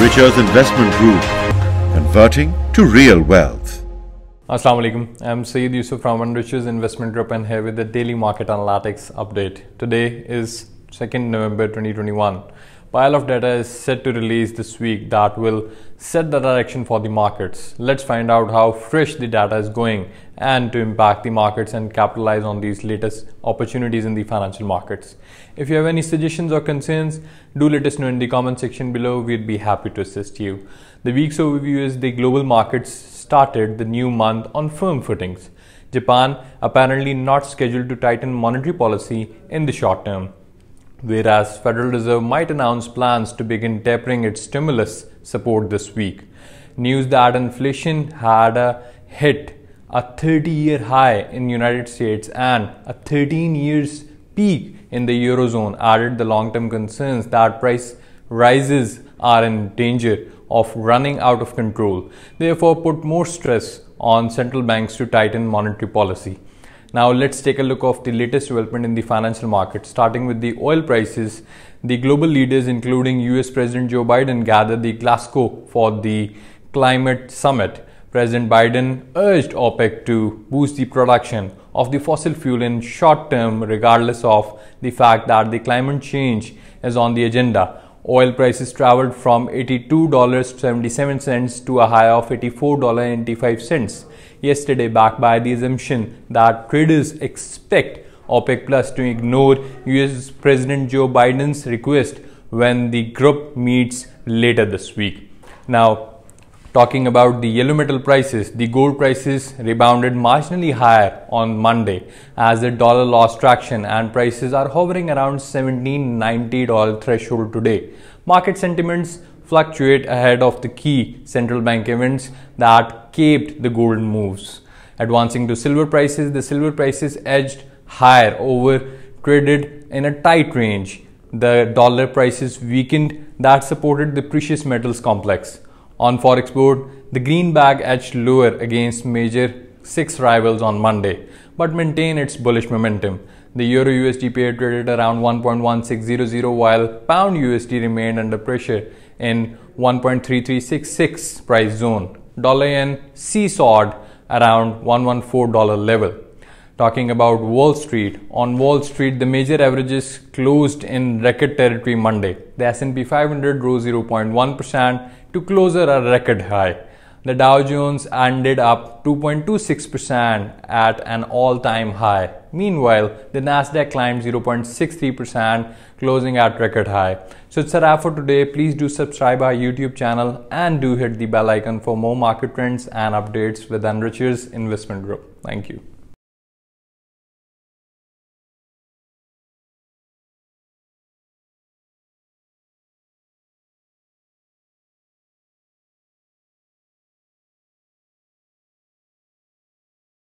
Richers Investment Group, converting to real wealth. Assalamu alaikum. I'm Sayyid Yusuf from One Investment Group and here with the daily market analytics update. Today is 2nd November 2021 pile of data is set to release this week that will set the direction for the markets. Let's find out how fresh the data is going and to impact the markets and capitalize on these latest opportunities in the financial markets. If you have any suggestions or concerns, do let us know in the comment section below. We'd be happy to assist you. The week's overview is the global markets started the new month on firm footings. Japan apparently not scheduled to tighten monetary policy in the short term whereas Federal Reserve might announce plans to begin tapering its stimulus support this week. News that inflation had a hit a 30-year high in United States and a 13 years peak in the eurozone added the long-term concerns that price rises are in danger of running out of control therefore put more stress on central banks to tighten monetary policy now let's take a look of the latest development in the financial market. Starting with the oil prices, the global leaders including US President Joe Biden gathered the Glasgow for the climate summit. President Biden urged OPEC to boost the production of the fossil fuel in short term regardless of the fact that the climate change is on the agenda oil prices traveled from $82.77 to a high of $84.85 yesterday backed by the assumption that traders expect OPEC Plus to ignore US President Joe Biden's request when the group meets later this week. Now, Talking about the yellow metal prices, the gold prices rebounded marginally higher on Monday as the dollar lost traction and prices are hovering around $1790 threshold today. Market sentiments fluctuate ahead of the key central bank events that caved the gold moves. Advancing to silver prices, the silver prices edged higher over traded in a tight range. The dollar prices weakened that supported the precious metals complex. On Forex board, the green bag edged lower against major six rivals on Monday, but maintained its bullish momentum. The Euro USD pair traded around 1.1600 while Pound USD remained under pressure in 1.3366 price zone. Dollar yen seesawed around $114 level talking about Wall Street. On Wall Street, the major averages closed in record territory Monday. The S&P 500 rose 0.1% to closer a record high. The Dow Jones ended up 2.26% at an all-time high. Meanwhile, the Nasdaq climbed 0.63%, closing at record high. So it's a wrap for today. Please do subscribe our YouTube channel and do hit the bell icon for more market trends and updates with Enrichers Investment Group. Thank you.